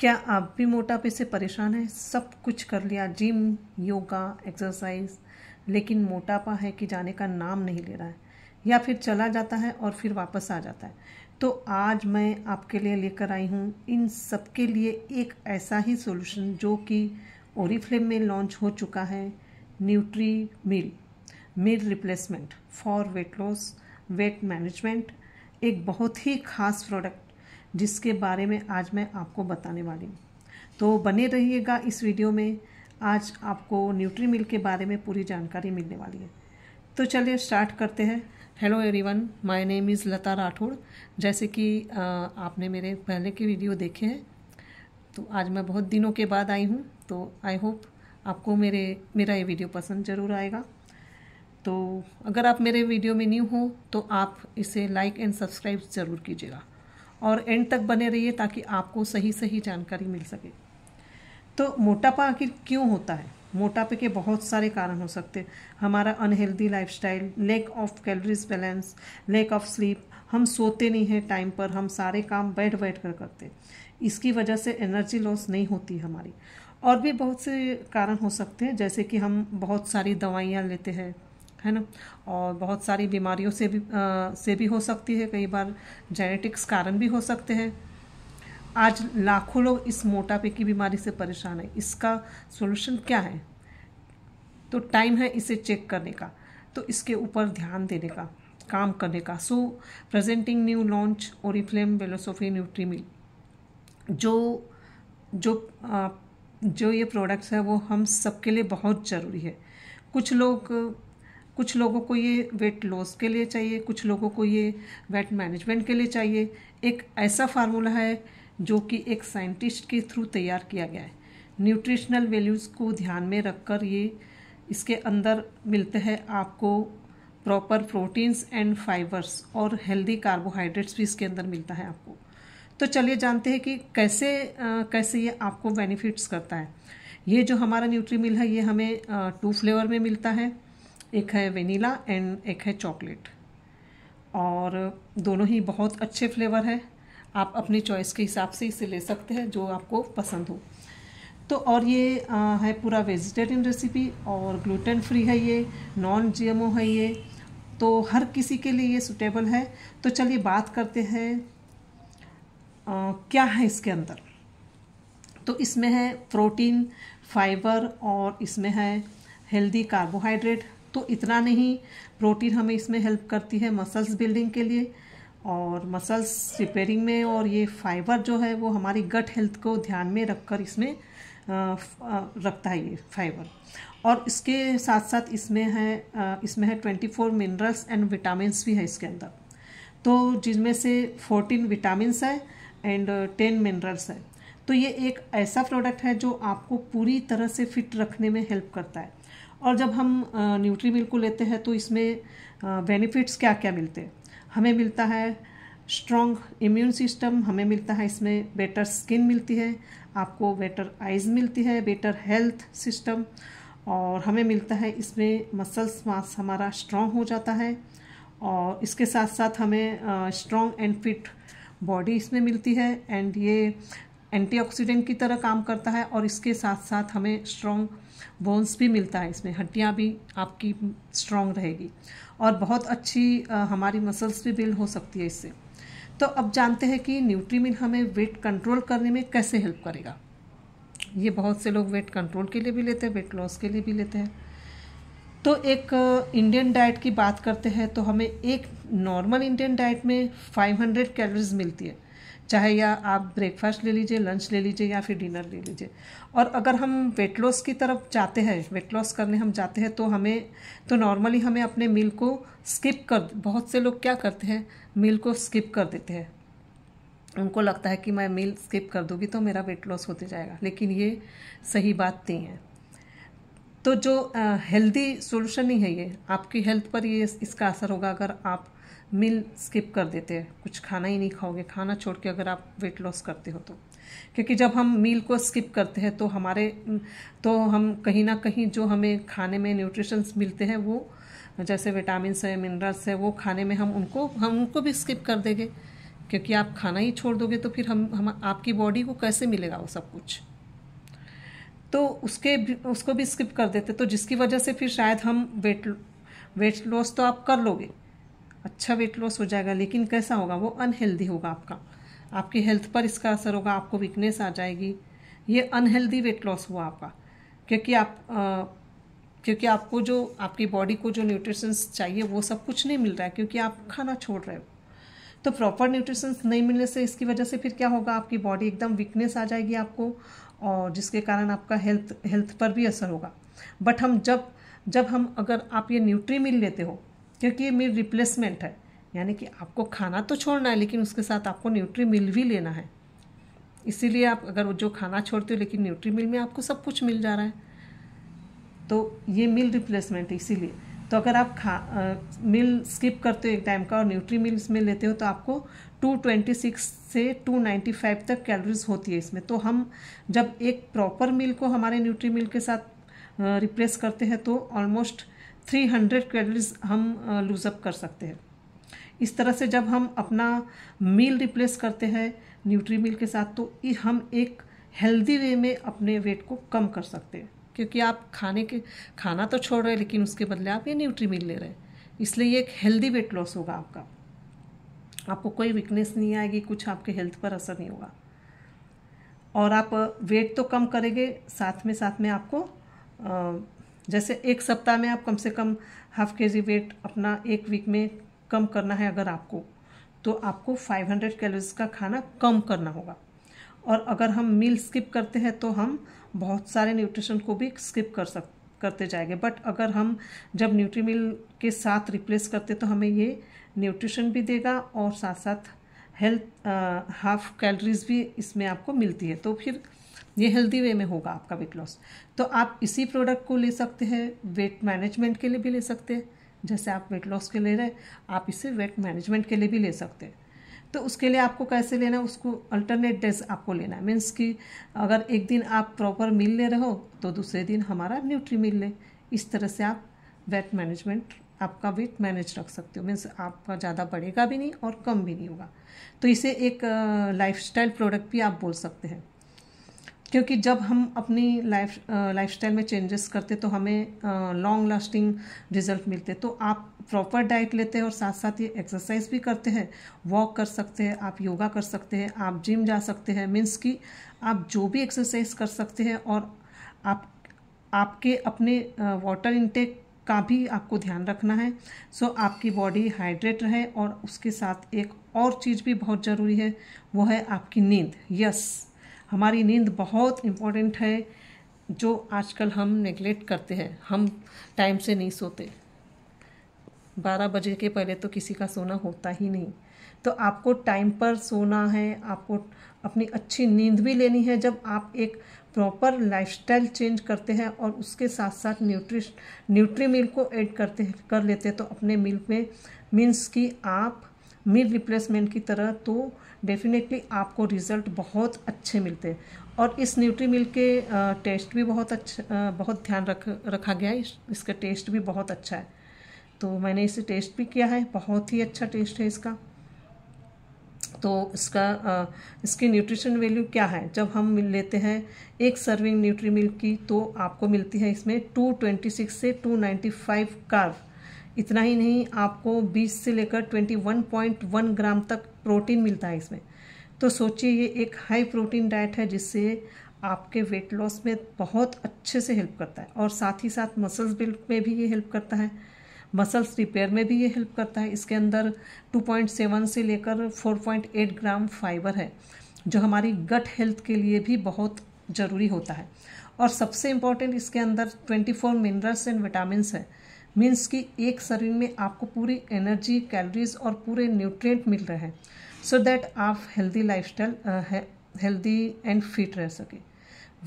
क्या आप भी मोटापे से परेशान हैं सब कुछ कर लिया जिम योगा एक्सरसाइज लेकिन मोटापा है कि जाने का नाम नहीं ले रहा है या फिर चला जाता है और फिर वापस आ जाता है तो आज मैं आपके लिए लेकर आई हूँ इन सब के लिए एक ऐसा ही सॉल्यूशन जो कि ओरीफ्लेम में लॉन्च हो चुका है nutrimeal meal replacement for weight loss weight management एक बहुत ही खास प्रोडक्ट जिसके बारे में आज मैं आपको बताने वाली हूँ तो बने रहिएगा इस वीडियो में आज आपको न्यूट्री मिल के बारे में पूरी जानकारी मिलने वाली है तो चलिए स्टार्ट करते हैं hello everyone my name is Lata Rathore जैसे कि आपने मेरे पहले के वीडियो देखे हैं तो आज मैं बहुत दिनों के बाद आई हूँ तो आई होप आपको मेरे मेरा ये वीडियो पसंद ज़रूर आएगा तो अगर आप मेरे वीडियो में न्यू हो तो आप इसे लाइक एंड सब्सक्राइब ज़रूर कीजिएगा और एंड तक बने रहिए ताकि आपको सही सही जानकारी मिल सके तो मोटापा आखिर क्यों होता है मोटापे के बहुत सारे कारण हो सकते हैं हमारा unhealthy lifestyle lack of calories balance lack of sleep हम सोते नहीं हैं टाइम पर हम सारे काम बैठ बैठ कर करते इसकी वजह से एनर्जी लॉस नहीं होती हमारी और भी बहुत से कारण हो सकते हैं जैसे कि हम बहुत सारी दवाइयाँ लेते हैं है ना और बहुत सारी बीमारियों से भी आ, से भी हो सकती है कई बार जेनेटिक्स कारण भी हो सकते हैं आज लाखों लोग इस मोटापे की बीमारी से परेशान है इसका सोल्यूशन क्या है तो टाइम है इसे चेक करने का तो इसके ऊपर ध्यान देने का काम करने का so presenting new launch Oriflame Wellosophy Nutrimeal जो जो आ, जो ये प्रोडक्ट्स है वो हम सबके लिए बहुत ज़रूरी है कुछ लोग कुछ लोगों को ये वेट लॉस के लिए चाहिए कुछ लोगों को ये वेट मैनेजमेंट के लिए चाहिए एक ऐसा फार्मूला है जो कि एक साइंटिस्ट के थ्रू तैयार किया गया है न्यूट्रिशनल वैल्यूज़ को ध्यान में रखकर ये इसके अंदर मिलते हैं आपको प्रॉपर प्रोटीन्स एंड फाइबर्स और हेल्दी कार्बोहाइड्रेट्स भी इसके अंदर मिलता है आपको तो चलिए जानते हैं कि कैसे आ, कैसे ये आपको बेनिफिट्स करता है ये जो हमारा न्यूट्री मिल है ये हमें टू फ्लेवर में मिलता है एक है वेनीला एंड एक है चॉकलेट और दोनों ही बहुत अच्छे फ्लेवर हैं आप अपनी चॉइस के हिसाब से इसे ले सकते हैं जो आपको पसंद हो तो और ये आ, है पूरा वेजिटेरियन रेसिपी और ग्लूटेन फ्री है ये नॉन जी है ये तो हर किसी के लिए ये सुटेबल है तो चलिए बात करते हैं क्या है इसके अंदर तो इसमें है प्रोटीन फाइबर और इसमें है हेल्दी कार्बोहाइड्रेट तो इतना नहीं प्रोटीन हमें इसमें हेल्प करती है मसल्स बिल्डिंग के लिए और मसल्स रिपेयरिंग में और ये फाइबर जो है वो हमारी गट हेल्थ को ध्यान में रखकर इसमें रखता है ये फाइबर और इसके साथ साथ इसमें है इसमें है twenty four minerals and vitamin भी है इसके अंदर तो जिनमें से फोर्टीन विटामिन है एंड टेन मिनरल्स है तो ये एक ऐसा प्रोडक्ट है जो आपको पूरी तरह से फिट रखने में हेल्प करता है और जब हम न्यूट्री मिल को लेते हैं तो इसमें बेनिफिट्स क्या क्या मिलते हैं हमें मिलता है स्ट्रॉन्ग इम्यून सिस्टम हमें मिलता है इसमें बेटर स्किन मिलती है आपको बेटर आइज़ मिलती है बेटर हेल्थ सिस्टम और हमें मिलता है इसमें मसल्स मास हमारा स्ट्रॉन्ग हो जाता है और इसके साथ साथ हमें स्ट्रॉन्ग एंड फिट बॉडी इसमें मिलती है एंड ये एंटीऑक्सीडेंट की तरह काम करता है और इसके साथ साथ हमें स्ट्रॉन्ग बोन्स भी मिलता है इसमें हड्डियाँ भी आपकी स्ट्रॉन्ग रहेगी और बहुत अच्छी हमारी मसल्स भी बिल्ड हो सकती है इससे तो अब जानते हैं कि न्यूट्रीमिन हमें वेट कंट्रोल करने में कैसे हेल्प करेगा ये बहुत से लोग वेट कंट्रोल के लिए भी लेते हैं वेट लॉस के लिए भी लेते हैं तो एक इंडियन डाइट की बात करते हैं तो हमें एक नॉर्मल इंडियन डाइट में 500 कैलोरीज मिलती है चाहे या आप ब्रेकफास्ट ले लीजिए लंच ले लीजिए या फिर डिनर ले लीजिए और अगर हम वेट लॉस की तरफ जाते हैं वेट लॉस करने हम जाते हैं तो हमें तो नॉर्मली हमें अपने मील को स्किप कर बहुत से लोग क्या करते हैं मील को स्किप कर देते हैं उनको लगता है कि मैं मील स्किप कर दूँगी तो मेरा वेट लॉस होते जाएगा लेकिन ये सही बात नहीं है तो जो हेल्दी सोल्यूशन ही है ये आपकी हेल्थ पर ये इसका असर होगा अगर आप मील स्किप कर देते हैं कुछ खाना ही नहीं खाओगे खाना छोड़ के अगर आप वेट लॉस करते हो तो क्योंकि जब हम मील को स्किप करते हैं तो हमारे तो हम कहीं ना कहीं जो हमें खाने में न्यूट्रिशंस मिलते हैं वो जैसे विटामिन है मिनरल्स है वो खाने में हम उनको हम उनको भी स्किप कर देंगे क्योंकि आप खाना ही छोड़ दोगे तो फिर हम हम आपकी बॉडी को कैसे मिलेगा वो सब कुछ तो उसके उसको भी स्किप कर देते तो जिसकी वजह से फिर शायद हम वेट वेट लॉस तो आप कर लोगे अच्छा वेट लॉस हो जाएगा लेकिन कैसा होगा वो अनहेल्दी होगा आपका आपकी हेल्थ पर इसका असर होगा आपको वीकनेस आ जाएगी ये अनहेल्दी वेट लॉस हुआ आपका क्योंकि आप आ, क्योंकि आपको जो आपकी बॉडी को जो न्यूट्रिशंस चाहिए वो सब कुछ नहीं मिल रहा है क्योंकि आप खाना छोड़ रहे हो तो प्रॉपर न्यूट्रिशंस नहीं मिलने से इसकी वजह से फिर क्या होगा आपकी बॉडी एकदम वीकनेस आ जाएगी आपको और जिसके कारण आपका हेल्थ हेल्थ पर भी असर होगा बट हम जब जब हम अगर आप ये न्यूट्री मिल लेते हो क्योंकि ये मील रिप्लेसमेंट है यानी कि आपको खाना तो छोड़ना है लेकिन उसके साथ आपको न्यूट्री मिल भी लेना है इसीलिए आप अगर जो खाना छोड़ते हो लेकिन न्यूट्री मिल में आपको सब कुछ मिल जा रहा है तो ये मिल रिप्लेसमेंट है इसीलिए तो अगर आप खा मिल स्किप करते हो एक टाइम का और न्यूट्री मिल इसमें लेते हो तो आपको 226 से 295 तक कैलोरीज होती है इसमें तो हम जब एक प्रॉपर मिल को हमारे न्यूट्री मिल के साथ रिप्लेस करते हैं तो ऑलमोस्ट थ्री हंड्रेड कैलोरीज हम लूज़अप कर सकते हैं इस तरह से जब हम अपना मील रिप्लेस करते हैं न्यूट्री मील के साथ तो हम एक हेल्दी वे में अपने वेट को कम कर सकते हैं क्योंकि आप खाने के खाना तो छोड़ रहे हैं लेकिन उसके बदले आप ये न्यूट्री मील ले रहे हैं इसलिए ये एक हेल्दी वेट लॉस होगा आपका आपको कोई वीकनेस नहीं आएगी कुछ आपके हेल्थ पर असर नहीं होगा और आप वेट तो कम करेंगे साथ में साथ में आपको जैसे एक सप्ताह में आप कम से कम हाफ के जी वेट अपना एक वीक में कम करना है अगर आपको तो आपको 500 कैलोरीज का खाना कम करना होगा और अगर हम मील स्किप करते हैं तो हम बहुत सारे न्यूट्रिशन को भी स्किप कर सक करते जाएंगे बट अगर हम जब न्यूट्री मील के साथ रिप्लेस करते तो हमें ये न्यूट्रिशन भी देगा और साथ साथ हेल्थ हाफ कैलोरीज भी इसमें आपको मिलती है तो फिर ये हेल्दी वे में होगा आपका वेट लॉस तो आप इसी प्रोडक्ट को ले सकते हैं वेट मैनेजमेंट के लिए भी ले सकते हैं जैसे आप वेट लॉस के ले रहे हैं आप इसे वेट मैनेजमेंट के लिए भी ले सकते हैं तो उसके लिए आपको कैसे लेना है उसको अल्टरनेट डेज आपको लेना है मीन्स कि अगर एक दिन आप प्रॉपर मील ले रहे हो तो दूसरे दिन हमारा न्यूट्री मील ले इस तरह से आप वेट मैनेजमेंट आपका वेट मैनेज रख सकते हो मीन्स आपका ज़्यादा बढ़ेगा भी नहीं और कम भी नहीं होगा तो इसे एक लाइफ प्रोडक्ट भी आप बोल सकते हैं क्योंकि जब हम अपनी लाइफ लाइफ में चेंजेस करते तो हमें लॉन्ग लास्टिंग रिजल्ट मिलते तो आप प्रॉपर डाइट लेते हैं और साथ साथ ये एक्सरसाइज भी करते हैं वॉक कर सकते हैं आप योगा कर सकते हैं आप जिम जा सकते हैं मीन्स कि आप जो भी एक्सरसाइज कर सकते हैं और आप आपके अपने वाटर इनटेक का भी आपको ध्यान रखना है सो so, आपकी बॉडी हाइड्रेट रहे और उसके साथ एक और चीज़ भी बहुत ज़रूरी है वो है आपकी नींद यस yes, हमारी नींद बहुत इम्पोर्टेंट है जो आजकल हम नेग्लेक्ट करते हैं हम टाइम से नहीं सोते बारह बजे के पहले तो किसी का सोना होता ही नहीं तो आपको टाइम पर सोना है आपको अपनी अच्छी नींद भी लेनी है जब आप एक प्रॉपर लाइफस्टाइल चेंज करते हैं और उसके साथ साथ न्यूट्रिश न्यूट्री मिल्क को ऐड करते कर लेते हैं तो अपने मिल्क में मीन्स कि आप मिड रिप्लेसमेंट की तरह तो डेफिनेटली आपको रिज़ल्ट बहुत अच्छे मिलते हैं और इस न्यूट्री मिल के टेस्ट भी बहुत अच्छा बहुत ध्यान रख रखा गया है इसका टेस्ट भी बहुत अच्छा है तो मैंने इसे टेस्ट भी किया है बहुत ही अच्छा टेस्ट है इसका तो इसका इसकी न्यूट्रिशन वैल्यू क्या है जब हम मिल लेते हैं एक सर्विंग न्यूट्री मिल्क की तो आपको मिलती है इसमें 226 से 295 कार्ब इतना ही नहीं आपको 20 से लेकर 21.1 ग्राम तक प्रोटीन मिलता है इसमें तो सोचिए ये एक हाई प्रोटीन डाइट है जिससे आपके वेट लॉस में बहुत अच्छे से हेल्प करता है और साथ ही साथ मसल्स बिल्ड में भी ये हेल्प करता है मसल्स रिपेयर में भी ये हेल्प करता है इसके अंदर 2.7 से लेकर 4.8 ग्राम फाइबर है जो हमारी गट हेल्थ के लिए भी बहुत ज़रूरी होता है और सबसे इम्पॉर्टेंट इसके अंदर 24 मिनरल्स एंड विटामिन है मीन्स कि एक शरीर में आपको पूरी एनर्जी कैलोरीज और पूरे न्यूट्रिएंट मिल रहे हैं सो दैट आप healthy lifestyle healthy and fit रह सके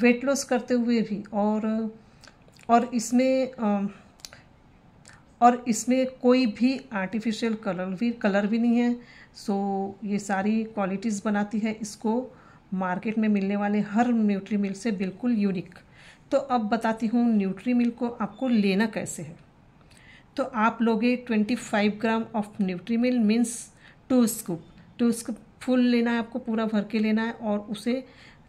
वेट लॉस करते हुए भी और और इसमें और इसमें कोई भी आर्टिफिशियल कलर भी कलर भी नहीं है सो so, ये सारी क्वालिटीज़ बनाती है इसको मार्केट में मिलने वाले हर न्यूट्री मिल से बिल्कुल यूनिक तो अब बताती हूँ न्यूट्री मिल को आपको लेना कैसे है तो आप लोगे twenty five gram of nutri meal means two scoop two scoop full लेना है आपको पूरा भर के लेना है और उसे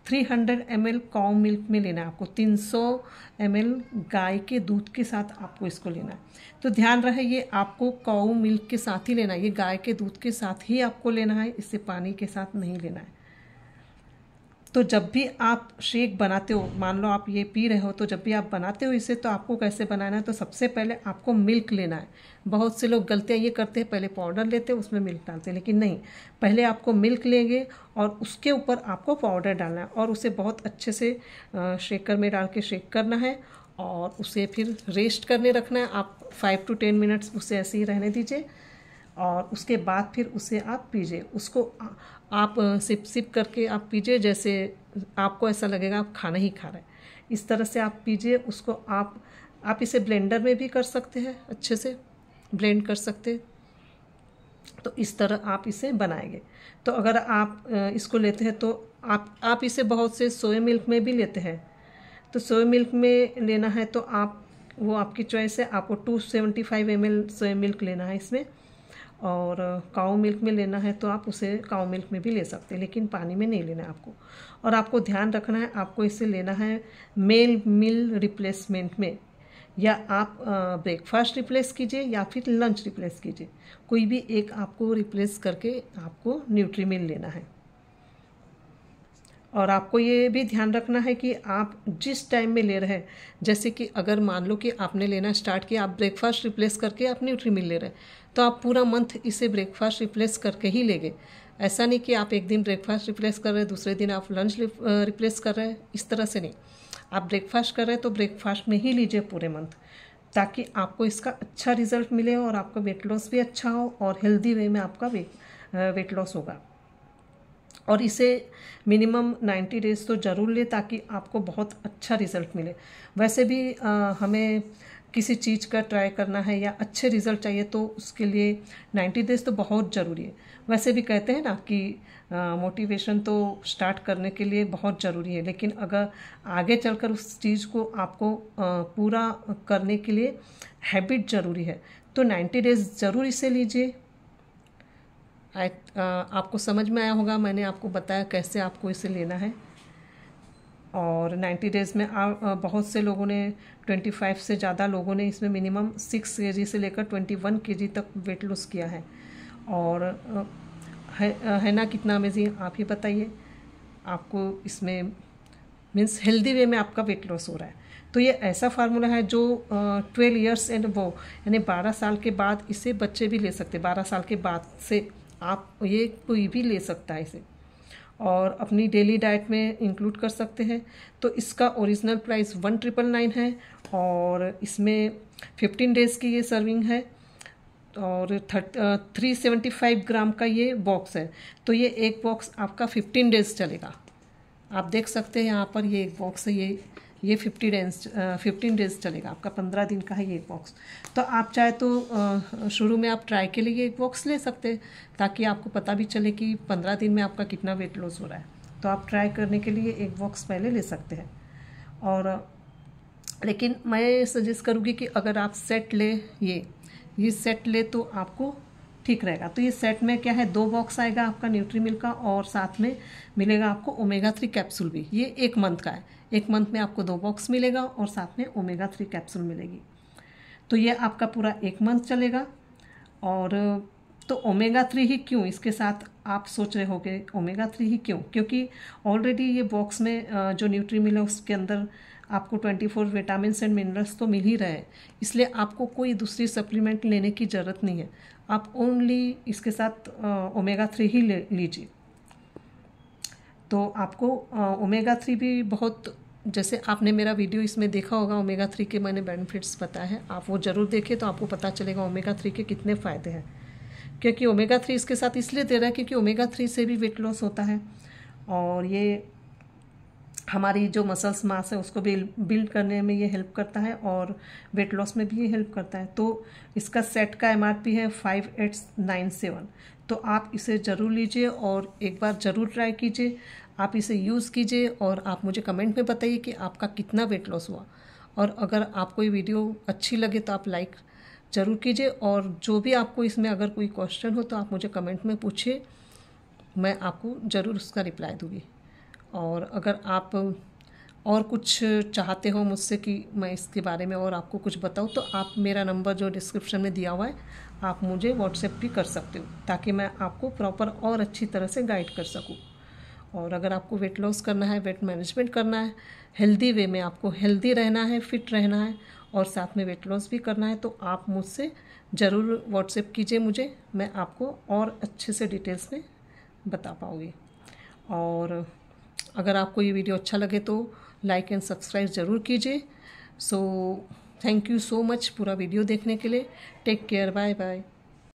three hundred M L cow milk में लेना है आपको तीन सौ एम एल गाय के दूध के साथ आपको इसको लेना है तो ध्यान रहे ये आपको काउ मिल्क के साथ ही लेना है ये गाय के दूध के साथ ही आपको लेना है इससे पानी के साथ नहीं लेना है तो जब भी आप शेक बनाते हो मान लो आप ये पी रहे हो तो जब भी आप बनाते हो इसे तो आपको कैसे बनाना है तो सबसे पहले आपको मिल्क लेना है बहुत से लोग गलतियाँ ये करते हैं पहले पाउडर लेते हैं उसमें मिल्क डालते हैं लेकिन नहीं पहले आपको मिल्क लेंगे और उसके ऊपर आपको पाउडर डालना है और उसे बहुत अच्छे से शेकर में डाल के शेक करना है और उसे फिर रेस्ट करने रखना है आप फाइव टू टेन मिनट्स उसे ऐसे ही रहने दीजिए और उसके बाद फिर उसे आप पीजिए उसको आप सिप सिप करके आप पीजिए जैसे आपको ऐसा लगेगा आप खाना ही खा रहे हैं इस तरह से आप पीजिए उसको आप आप इसे ब्लेंडर में भी कर सकते हैं अच्छे से ब्लेंड कर सकते तो इस तरह आप इसे बनाएंगे तो अगर आप इसको लेते हैं तो आप आप इसे बहुत से सोया मिल्क में भी लेते हैं तो सोया मिल्क में लेना है तो आप वो आपकी चॉइस है आपको two seventy five M L soya milk लेना है इसमें और काऊ मिल्क में लेना है तो आप उसे काऊ मिल्क में भी ले सकते हैं लेकिन पानी में नहीं लेना है आपको और आपको ध्यान रखना है आपको इसे लेना है मेल मिल रिप्लेसमेंट में या आप ब्रेकफास्ट रिप्लेस कीजिए या फिर लंच रिप्लेस कीजिए कोई भी एक आपको रिप्लेस करके आपको न्यूट्री मिल लेना है और आपको ये भी ध्यान रखना है कि आप जिस टाइम में ले रहे हैं जैसे कि अगर मान लो कि आपने लेना स्टार्ट किया आप ब्रेकफास्ट रिप्लेस करके आप न्यूट्री मिल ले रहे हैं तो आप पूरा मंथ इसे ब्रेकफास्ट रिप्लेस करके ही लेंगे ऐसा नहीं कि आप एक दिन ब्रेकफास्ट रिप्लेस कर रहे हैं दूसरे दिन आप लंच रिप्लेस कर रहे हैं इस तरह से नहीं आप ब्रेकफास्ट कर रहे हैं तो ब्रेकफास्ट में ही लीजिए पूरे मंथ ताकि आपको इसका अच्छा रिजल्ट मिले और आपका वेट लॉस भी अच्छा हो और हेल्दी वे में आपका वेट वेट लॉस होगा और इसे मिनिमम 90 डेज तो ज़रूर लें ताकि आपको बहुत अच्छा रिज़ल्ट मिले वैसे भी आ, हमें किसी चीज़ का ट्राई करना है या अच्छे रिज़ल्ट चाहिए तो उसके लिए 90 डेज तो बहुत ज़रूरी है वैसे भी कहते हैं ना कि मोटिवेशन तो स्टार्ट करने के लिए बहुत ज़रूरी है लेकिन अगर आगे चलकर उस चीज़ को आपको आ, पूरा करने के लिए हैबिट ज़रूरी है तो 90 डेज ज़रूर इसे लीजिए आई uh, आपको समझ में आया होगा मैंने आपको बताया कैसे आपको इसे लेना है और 90 डेज़ में आ, बहुत से लोगों ने 25 से ज़्यादा लोगों ने इसमें मिनिमम 6 के से लेकर 21 के तक वेट लॉस किया है और है, है ना कितना अमेजिंग आप ही बताइए आपको इसमें मीन्स हेल्दी वे में आपका वेट लॉस हो रहा है तो ये ऐसा फार्मूला है जो ट्वेल्व इयर्स एंड वो यानी बारह साल के बाद इसे बच्चे भी ले सकते बारह साल के बाद से आप ये कोई भी ले सकता है इसे और अपनी डेली डाइट में इंक्लूड कर सकते हैं तो इसका original price one triple nine है और इसमें फिफ्टीन डेज़ की ये सर्विंग है और थर्ट थ्री सेवेंटी फाइव ग्राम का ये बॉक्स है तो ये एक बॉक्स आपका फिफ्टीन डेज़ चलेगा आप देख सकते हैं यहाँ पर ये एक बॉक्स है ये ये फिफ्टी डेज फिफ्टीन डेज चलेगा आपका पंद्रह दिन का है ये एक बॉक्स तो आप चाहे तो शुरू में आप ट्राई के लिए एक बॉक्स ले सकते हैं ताकि आपको पता भी चले कि पंद्रह दिन में आपका कितना वेट लॉस हो रहा है तो आप ट्राई करने के लिए एक बॉक्स पहले ले सकते हैं और लेकिन मैं सजेस्ट करूँगी कि अगर आप सेट ले ये ये सेट ले तो आपको ठीक रहेगा तो ये सेट में क्या है दो बॉक्स आएगा आपका न्यूट्री मिल का और साथ में मिलेगा आपको ओमेगा थ्री कैप्सूल भी ये एक मंथ का है एक मंथ में आपको दो बॉक्स मिलेगा और साथ में ओमेगा थ्री कैप्सूल मिलेगी तो ये आपका पूरा एक मंथ चलेगा और तो ओमेगा थ्री ही क्यों इसके साथ आप सोच रहे हो कि ओमेगा थ्री ही क्यों क्योंकि ऑलरेडी ये बॉक्स में जो न्यूट्री मिल है उसके अंदर आपको twenty four vitamin and minerals तो मिल ही रहे हैं इसलिए आपको कोई दूसरी सप्लीमेंट लेने की ज़रूरत नहीं है आप ओनली इसके साथ ओमेगा थ्री ही ले लीजिए तो आपको ओमेगा थ्री भी बहुत जैसे आपने मेरा वीडियो इसमें देखा होगा ओमेगा थ्री के मैंने बेनिफिट्स बताए हैं आप वो ज़रूर देखें तो आपको पता चलेगा ओमेगा थ्री के कितने फ़ायदे हैं क्योंकि ओमेगा थ्री इसके साथ इसलिए दे रहा है क्योंकि ओमेगा थ्री से भी वेट लॉस होता है और ये हमारी जो मसल्स मास है उसको भी बिल्ड करने में ये हेल्प करता है और वेट लॉस में भी ये हेल्प करता है तो इसका सेट का एम है फाइव एट नाइन सेवन तो आप इसे ज़रूर लीजिए और एक बार ज़रूर ट्राई कीजिए आप इसे यूज़ कीजिए और आप मुझे कमेंट में बताइए कि आपका कितना वेट लॉस हुआ और अगर आपको ये वीडियो अच्छी लगे तो आप लाइक ज़रूर कीजिए और जो भी आपको इसमें अगर कोई क्वेश्चन हो तो आप मुझे कमेंट में पूछिए मैं आपको ज़रूर उसका रिप्लाई दूँगी और अगर आप और कुछ चाहते हो मुझसे कि मैं इसके बारे में और आपको कुछ बताऊँ तो आप मेरा नंबर जो डिस्क्रिप्शन में दिया हुआ है आप मुझे व्हाट्सएप भी कर सकते हो ताकि मैं आपको प्रॉपर और अच्छी तरह से गाइड कर सकूँ और अगर आपको वेट लॉस करना है वेट मैनेजमेंट करना है हेल्दी वे में आपको हेल्दी रहना है फिट रहना है और साथ में वेट लॉस भी करना है तो आप मुझसे ज़रूर व्हाट्सएप कीजिए मुझे मैं आपको और अच्छे से डिटेल्स में बता पाऊँगी और अगर आपको ये वीडियो अच्छा लगे तो लाइक एंड सब्सक्राइब ज़रूर कीजिए so thank you so much पूरा वीडियो देखने के लिए टेक केयर बाय बाय